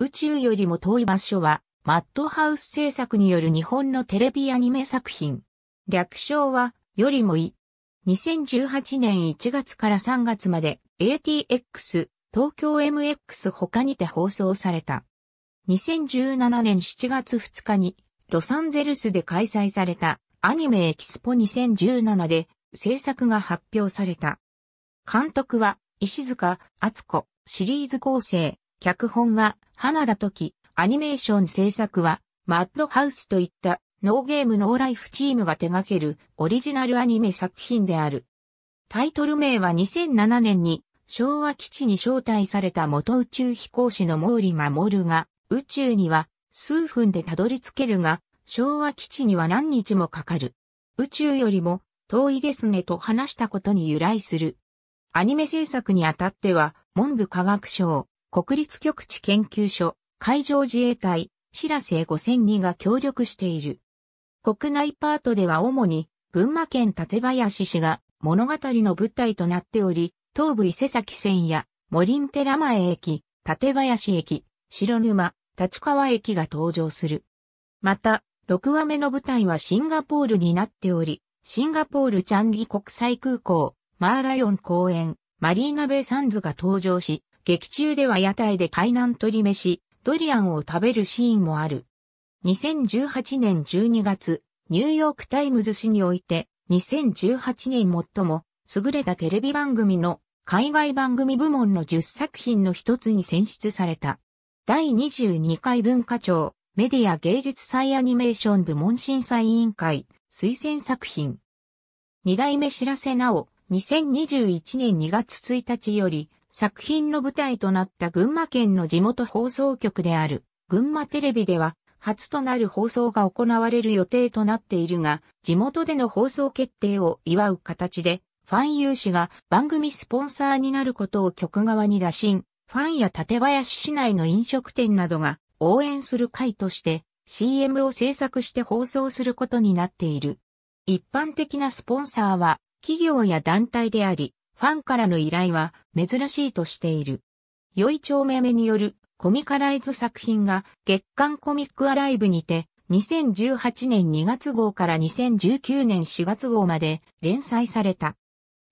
宇宙よりも遠い場所は、マッドハウス制作による日本のテレビアニメ作品。略称は、よりもい。2018年1月から3月まで ATX、東京 MX 他にて放送された。2017年7月2日にロサンゼルスで開催されたアニメエキスポ2017で制作が発表された。監督は石塚厚子シリーズ構成脚本は、花田時、アニメーション制作は、マッドハウスといったノーゲームノーライフチームが手掛けるオリジナルアニメ作品である。タイトル名は2007年に昭和基地に招待された元宇宙飛行士の毛利守が宇宙には数分でたどり着けるが昭和基地には何日もかかる。宇宙よりも遠いですねと話したことに由来する。アニメ制作にあたっては文部科学省国立局地研究所、海上自衛隊、しらせ5 0 0人が協力している。国内パートでは主に群馬県館林市が物語の舞台となっており、東武伊勢崎線や森ん寺前駅、館林駅、白沼、立川駅が登場する。また、6話目の舞台はシンガポールになっており、シンガポールチャンギ国際空港、マーライオン公園、マリーナベイサンズが登場し、劇中では屋台で海南鶏飯、ドリアンを食べるシーンもある。2018年12月、ニューヨークタイムズ紙において、2018年最も優れたテレビ番組の海外番組部門の10作品の一つに選出された。第22回文化庁メディア芸術祭アニメーション部門審査委員会推薦作品。二代目知らせなお、2021年2月1日より作品の舞台となった群馬県の地元放送局である群馬テレビでは初となる放送が行われる予定となっているが、地元での放送決定を祝う形で、ファン有志が番組スポンサーになることを局側に打診、ファンや館林市内の飲食店などが応援する会として CM を制作して放送することになっている。一般的なスポンサーは企業や団体であり、ファンからの依頼は珍しいとしている。良い丁目目によるコミカライズ作品が月刊コミックアライブにて2018年2月号から2019年4月号まで連載された。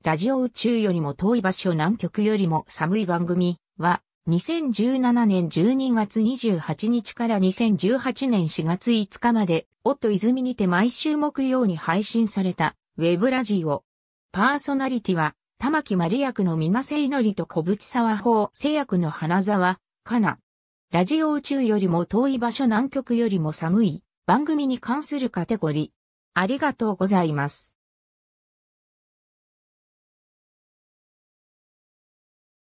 ラジオ宇宙よりも遠い場所南極よりも寒い番組は2017年12月28日から2018年4月5日まで、夫泉にて毎週木曜に配信されたウェブラジオ。パーソナリティは玉木丸役の水瀬祈りと小淵沢法製薬の花沢、かな。ラジオ宇宙よりも遠い場所南極よりも寒い番組に関するカテゴリー。ありがとうございます。